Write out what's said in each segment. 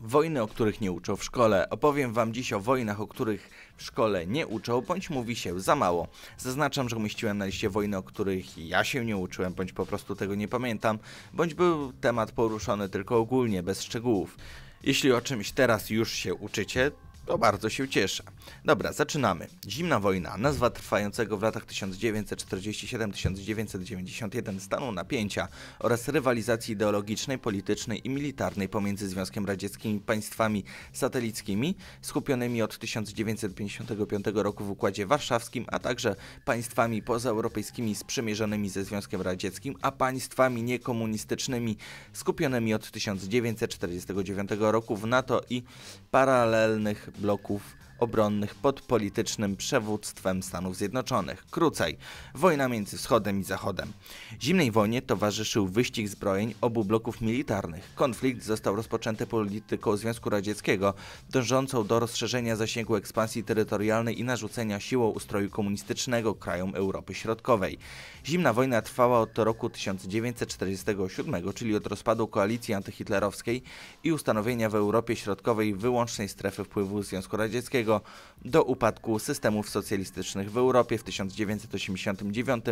Wojny, o których nie uczą w szkole. Opowiem Wam dziś o wojnach, o których w szkole nie uczą, bądź mówi się za mało. Zaznaczam, że umieściłem na liście wojny, o których ja się nie uczyłem, bądź po prostu tego nie pamiętam, bądź był temat poruszony tylko ogólnie, bez szczegółów. Jeśli o czymś teraz już się uczycie, to bardzo się cieszę. Dobra, zaczynamy. Zimna wojna, nazwa trwającego w latach 1947-1991 stanu napięcia oraz rywalizacji ideologicznej, politycznej i militarnej pomiędzy Związkiem Radzieckim i państwami satelickimi skupionymi od 1955 roku w Układzie Warszawskim, a także państwami pozaeuropejskimi sprzymierzonymi ze Związkiem Radzieckim, a państwami niekomunistycznymi skupionymi od 1949 roku w NATO i paralelnych bloków obronnych pod politycznym przewództwem Stanów Zjednoczonych. Krócej, wojna między Wschodem i Zachodem. Zimnej wojnie towarzyszył wyścig zbrojeń obu bloków militarnych. Konflikt został rozpoczęty polityką Związku Radzieckiego, dążącą do rozszerzenia zasięgu ekspansji terytorialnej i narzucenia siłą ustroju komunistycznego krajom Europy Środkowej. Zimna wojna trwała od roku 1947, czyli od rozpadu koalicji antyhitlerowskiej i ustanowienia w Europie Środkowej wyłącznej strefy wpływu Związku Radzieckiego do upadku systemów socjalistycznych w Europie w 1989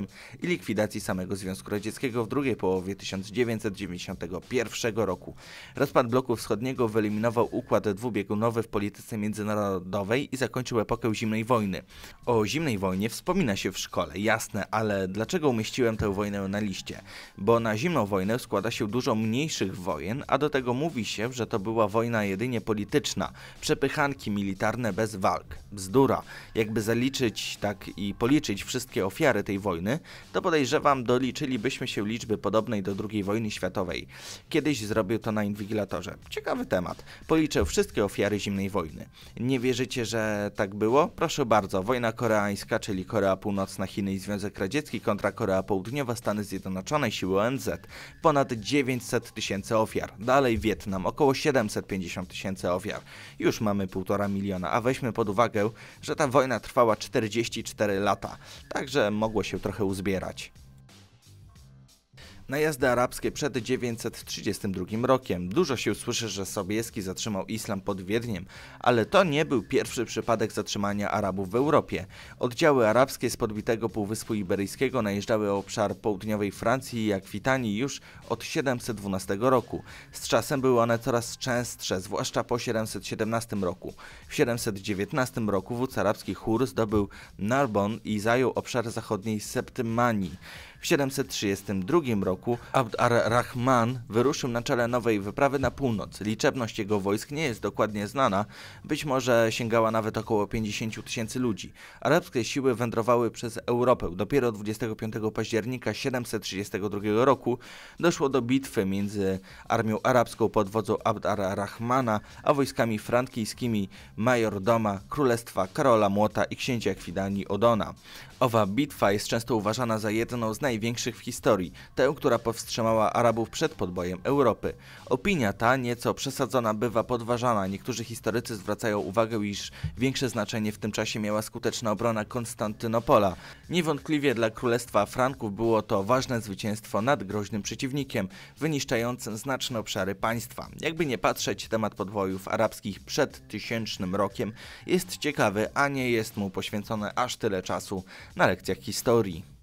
i likwidacji samego Związku Radzieckiego w drugiej połowie 1991 roku. Rozpad bloku wschodniego wyeliminował układ dwubiegunowy w polityce międzynarodowej i zakończył epokę zimnej wojny. O zimnej wojnie wspomina się w szkole, jasne, ale dlaczego umieściłem tę wojnę na liście? Bo na zimną wojnę składa się dużo mniejszych wojen, a do tego mówi się, że to była wojna jedynie polityczna, przepychanki militarne bez bez walk. Bzdura. Jakby zaliczyć tak i policzyć wszystkie ofiary tej wojny, to podejrzewam doliczylibyśmy się liczby podobnej do II wojny światowej. Kiedyś zrobił to na Inwigilatorze. Ciekawy temat. Policzę wszystkie ofiary zimnej wojny. Nie wierzycie, że tak było? Proszę bardzo, wojna koreańska, czyli Korea Północna, Chiny i Związek Radziecki kontra Korea Południowa, Stany Zjednoczone, siły ONZ. Ponad 900 tysięcy ofiar. Dalej Wietnam, około 750 tysięcy ofiar. Już mamy półtora miliona, a weź weźmy pod uwagę, że ta wojna trwała 44 lata, także mogło się trochę uzbierać najazdy arabskie przed 932 rokiem. Dużo się słyszy, że Sobieski zatrzymał islam pod Wiedniem, ale to nie był pierwszy przypadek zatrzymania Arabów w Europie. Oddziały arabskie z podbitego Półwyspu Iberyjskiego najeżdżały obszar południowej Francji i Akwitanii już od 712 roku. Z czasem były one coraz częstsze, zwłaszcza po 717 roku. W 719 roku wódz arabski Hur zdobył Narbon i zajął obszar zachodniej Septymanii. W 732 roku Abd ar-Rahman wyruszył na czele nowej wyprawy na północ. Liczebność jego wojsk nie jest dokładnie znana, być może sięgała nawet około 50 tysięcy ludzi. Arabskie siły wędrowały przez Europę. Dopiero 25 października 732 roku doszło do bitwy między armią arabską pod wodzą Abd ar-Rahmana a wojskami frankijskimi majordoma Królestwa Karola Młota i księcia Kwidani Odona. Owa bitwa jest często uważana za jedną z naj największych w historii, tę, która powstrzymała Arabów przed podbojem Europy. Opinia ta nieco przesadzona bywa podważana. Niektórzy historycy zwracają uwagę, iż większe znaczenie w tym czasie miała skuteczna obrona Konstantynopola. Niewątpliwie dla Królestwa Franków było to ważne zwycięstwo nad groźnym przeciwnikiem, wyniszczającym znaczne obszary państwa. Jakby nie patrzeć, temat podwojów arabskich przed tysięcznym rokiem jest ciekawy, a nie jest mu poświęcone aż tyle czasu na lekcjach historii.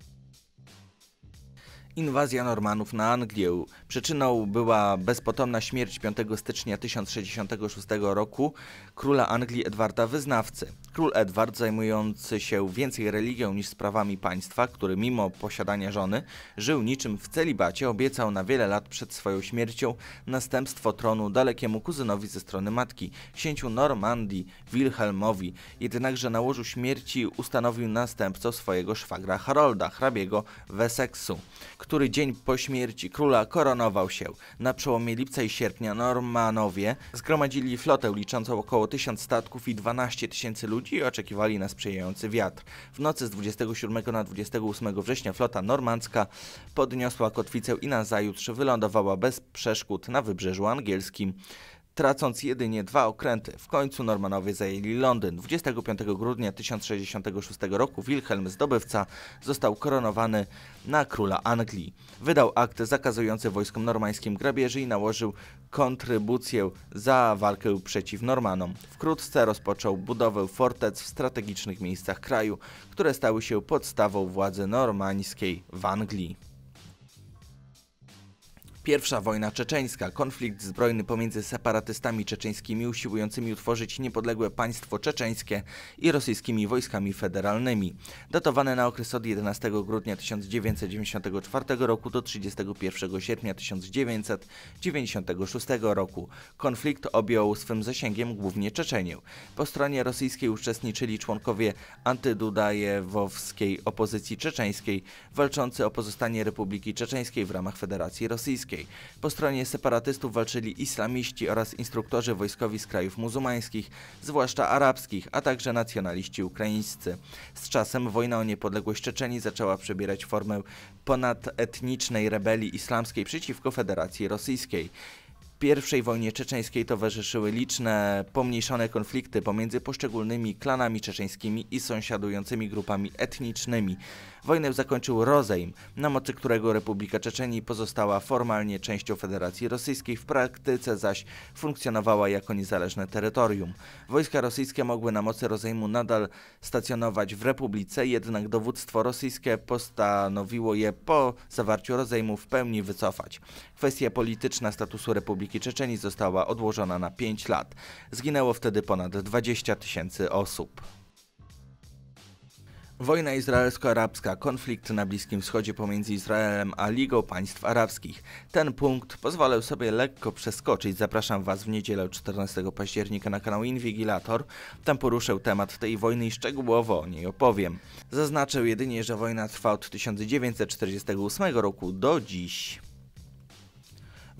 Inwazja Normanów na Anglię. Przyczyną była bezpotomna śmierć 5 stycznia 1066 roku króla Anglii Edwarda Wyznawcy. Król Edward, zajmujący się więcej religią niż sprawami państwa, który mimo posiadania żony żył niczym w celibacie, obiecał na wiele lat przed swoją śmiercią następstwo tronu dalekiemu kuzynowi ze strony matki, księciu Normandii, Wilhelmowi. Jednakże na łożu śmierci ustanowił następcą swojego szwagra Harolda, hrabiego Wessexu, który dzień po śmierci króla koronował się. Na przełomie lipca i sierpnia Normanowie zgromadzili flotę liczącą około 1000 statków i 12 tysięcy ludzi, ludzi oczekiwali na sprzyjający wiatr. W nocy z 27 na 28 września flota normandzka podniosła kotwicę i nazajutrz wylądowała bez przeszkód na wybrzeżu angielskim. Tracąc jedynie dwa okręty, w końcu Normanowie zajęli Londyn. 25 grudnia 1066 roku Wilhelm Zdobywca został koronowany na króla Anglii. Wydał akt zakazujący wojskom normańskim grabieży i nałożył kontrybucję za walkę przeciw Normanom. Wkrótce rozpoczął budowę fortec w strategicznych miejscach kraju, które stały się podstawą władzy normańskiej w Anglii. Pierwsza wojna czeczeńska, konflikt zbrojny pomiędzy separatystami czeczeńskimi usiłującymi utworzyć niepodległe państwo czeczeńskie i rosyjskimi wojskami federalnymi, datowane na okres od 11 grudnia 1994 roku do 31 sierpnia 1996 roku. Konflikt objął swym zasięgiem głównie Czeczenię. Po stronie rosyjskiej uczestniczyli członkowie antydudajewowskiej opozycji czeczeńskiej, walczący o pozostanie Republiki Czeczeńskiej w ramach Federacji Rosyjskiej po stronie separatystów walczyli islamiści oraz instruktorzy wojskowi z krajów muzułmańskich, zwłaszcza arabskich, a także nacjonaliści ukraińscy. Z czasem wojna o niepodległość Czeczeni zaczęła przebierać formę ponadetnicznej rebelii islamskiej przeciwko Federacji Rosyjskiej. I wojnie czeczeńskiej towarzyszyły liczne pomniejszone konflikty pomiędzy poszczególnymi klanami czeczeńskimi i sąsiadującymi grupami etnicznymi. Wojnę zakończył rozejm, na mocy którego Republika Czeczeni pozostała formalnie częścią Federacji Rosyjskiej, w praktyce zaś funkcjonowała jako niezależne terytorium. Wojska rosyjskie mogły na mocy rozejmu nadal stacjonować w Republice, jednak dowództwo rosyjskie postanowiło je po zawarciu rozejmu w pełni wycofać. Kwestia polityczna statusu Republiki Republiki Czeczenii została odłożona na 5 lat. Zginęło wtedy ponad 20 tysięcy osób. Wojna izraelsko-arabska, konflikt na Bliskim Wschodzie pomiędzy Izraelem a Ligą Państw Arabskich. Ten punkt pozwalał sobie lekko przeskoczyć. Zapraszam Was w niedzielę 14 października na kanał Inwigilator. Tam poruszę temat tej wojny i szczegółowo o niej opowiem. Zaznaczę jedynie, że wojna trwa od 1948 roku do dziś.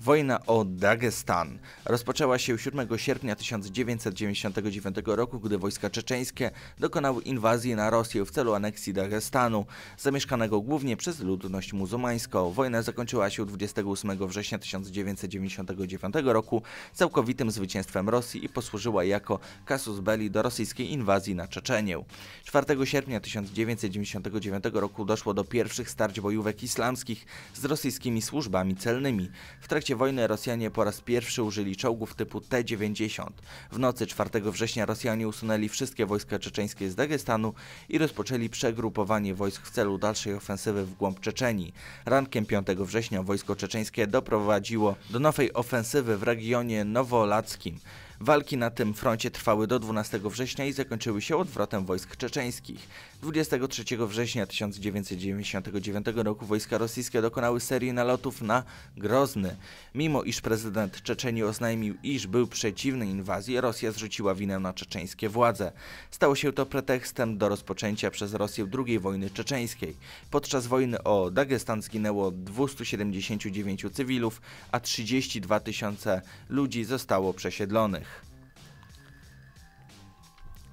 Wojna o Dagestan rozpoczęła się 7 sierpnia 1999 roku, gdy wojska czeczeńskie dokonały inwazji na Rosję w celu aneksji Dagestanu, zamieszkanego głównie przez ludność muzułmańską. Wojna zakończyła się 28 września 1999 roku całkowitym zwycięstwem Rosji i posłużyła jako kasus belli do rosyjskiej inwazji na Czeczenię. 4 sierpnia 1999 roku doszło do pierwszych starć bojówek islamskich z rosyjskimi służbami celnymi. W trakcie trakcie wojny Rosjanie po raz pierwszy użyli czołgów typu T-90. W nocy 4 września Rosjanie usunęli wszystkie wojska czeczeńskie z Dagestanu i rozpoczęli przegrupowanie wojsk w celu dalszej ofensywy w głąb Czeczenii. Rankiem 5 września wojsko czeczeńskie doprowadziło do nowej ofensywy w regionie Nowolackim. Walki na tym froncie trwały do 12 września i zakończyły się odwrotem wojsk czeczeńskich. 23 września 1999 roku wojska rosyjskie dokonały serii nalotów na Grozny. Mimo iż prezydent Czeczenii oznajmił, iż był przeciwny inwazji, Rosja zrzuciła winę na czeczeńskie władze. Stało się to pretekstem do rozpoczęcia przez Rosję II wojny czeczeńskiej. Podczas wojny o Dagestan zginęło 279 cywilów, a 32 tysiące ludzi zostało przesiedlonych.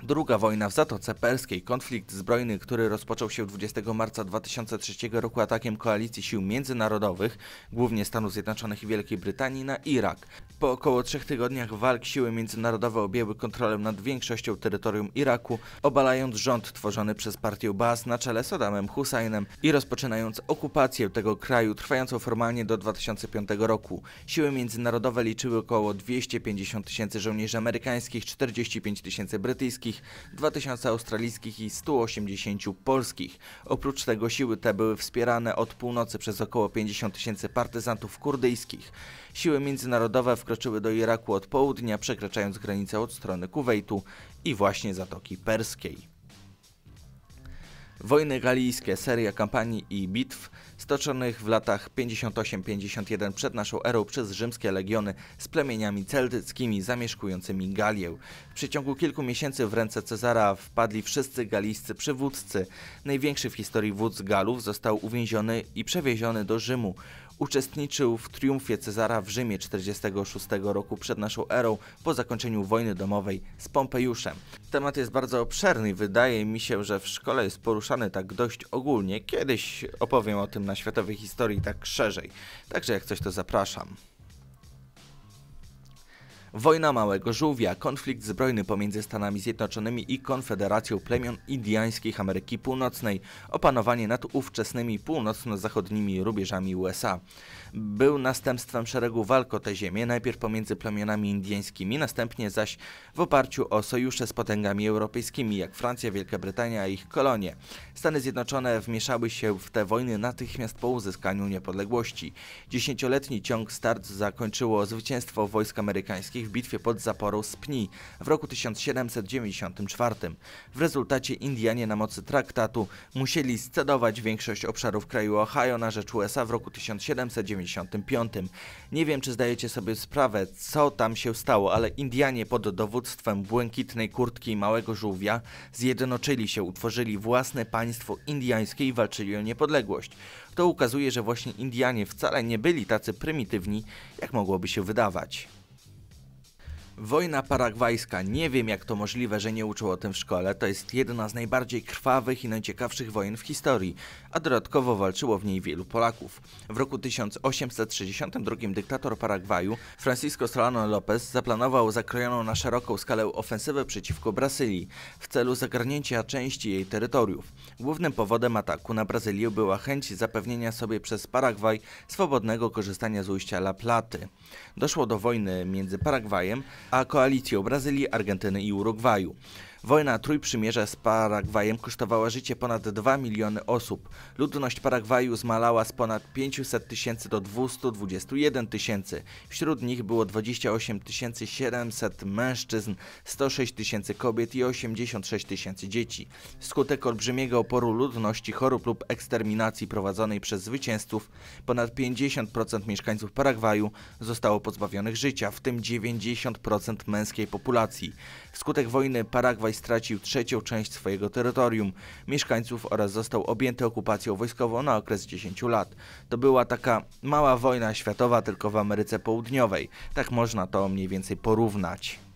Druga wojna w Zatoce Perskiej, konflikt zbrojny, który rozpoczął się 20 marca 2003 roku atakiem koalicji sił międzynarodowych, głównie Stanów Zjednoczonych i Wielkiej Brytanii, na Irak. Po około trzech tygodniach walk siły międzynarodowe objęły kontrolę nad większością terytorium Iraku, obalając rząd tworzony przez partię Baas na czele z Saddamem Husseinem i rozpoczynając okupację tego kraju trwającą formalnie do 2005 roku. Siły międzynarodowe liczyły około 250 tysięcy żołnierzy amerykańskich, 45 tysięcy brytyjskich, 2000 australijskich i 180 polskich. Oprócz tego siły te były wspierane od północy przez około 50 tysięcy partyzantów kurdyjskich. Siły międzynarodowe wkroczyły do Iraku od południa, przekraczając granicę od strony Kuwejtu i właśnie Zatoki Perskiej. Wojny galijskie, seria kampanii i bitw stoczonych w latach 58-51 przed naszą erą przez rzymskie legiony z plemieniami celtyckimi zamieszkującymi Galię. W przeciągu kilku miesięcy w ręce Cezara wpadli wszyscy galijscy przywódcy. Największy w historii wódz Galów został uwięziony i przewieziony do Rzymu. Uczestniczył w triumfie Cezara w Rzymie 46 roku przed naszą erą po zakończeniu wojny domowej z Pompejuszem. Temat jest bardzo obszerny i wydaje mi się, że w szkole jest poruszany tak dość ogólnie. Kiedyś opowiem o tym na światowej historii tak szerzej. Także jak coś to zapraszam. Wojna Małego Żółwia, konflikt zbrojny pomiędzy Stanami Zjednoczonymi i Konfederacją Plemion Indiańskich Ameryki Północnej, opanowanie nad ówczesnymi północno-zachodnimi rubieżami USA. Był następstwem szeregu walk o tę ziemię, najpierw pomiędzy plemionami indyjskimi, następnie zaś w oparciu o sojusze z potęgami europejskimi, jak Francja, Wielka Brytania i ich kolonie. Stany Zjednoczone wmieszały się w te wojny natychmiast po uzyskaniu niepodległości. Dziesięcioletni ciąg start zakończyło zwycięstwo wojsk amerykańskich w bitwie pod zaporą z Pni w roku 1794. W rezultacie Indianie na mocy traktatu musieli scedować większość obszarów kraju Ohio na rzecz USA w roku 1795. Nie wiem, czy zdajecie sobie sprawę, co tam się stało, ale Indianie pod dowództwem błękitnej kurtki i małego żółwia zjednoczyli się, utworzyli własne państwo indiańskie i walczyli o niepodległość. To ukazuje, że właśnie Indianie wcale nie byli tacy prymitywni, jak mogłoby się wydawać. Wojna paragwajska. Nie wiem, jak to możliwe, że nie uczył o tym w szkole. To jest jedna z najbardziej krwawych i najciekawszych wojen w historii, a dodatkowo walczyło w niej wielu Polaków. W roku 1862 dyktator Paragwaju Francisco Solano López zaplanował zakrojoną na szeroką skalę ofensywę przeciwko Brazylii w celu zagarnięcia części jej terytoriów. Głównym powodem ataku na Brazylię była chęć zapewnienia sobie przez Paragwaj swobodnego korzystania z ujścia La Platy. Doszło do wojny między Paragwajem a koalicją Brazylii, Argentyny i Urugwaju. Wojna Trójprzymierza z Paragwajem kosztowała życie ponad 2 miliony osób. Ludność Paragwaju zmalała z ponad 500 tysięcy do 221 tysięcy. Wśród nich było 28 700 mężczyzn, 106 tysięcy kobiet i 86 tysięcy dzieci. Wskutek olbrzymiego oporu ludności, chorób lub eksterminacji prowadzonej przez zwycięzców, ponad 50% mieszkańców Paragwaju zostało pozbawionych życia, w tym 90% męskiej populacji. Wskutek wojny Paragwaj stracił trzecią część swojego terytorium, mieszkańców oraz został objęty okupacją wojskową na okres 10 lat. To była taka mała wojna światowa tylko w Ameryce Południowej. Tak można to mniej więcej porównać.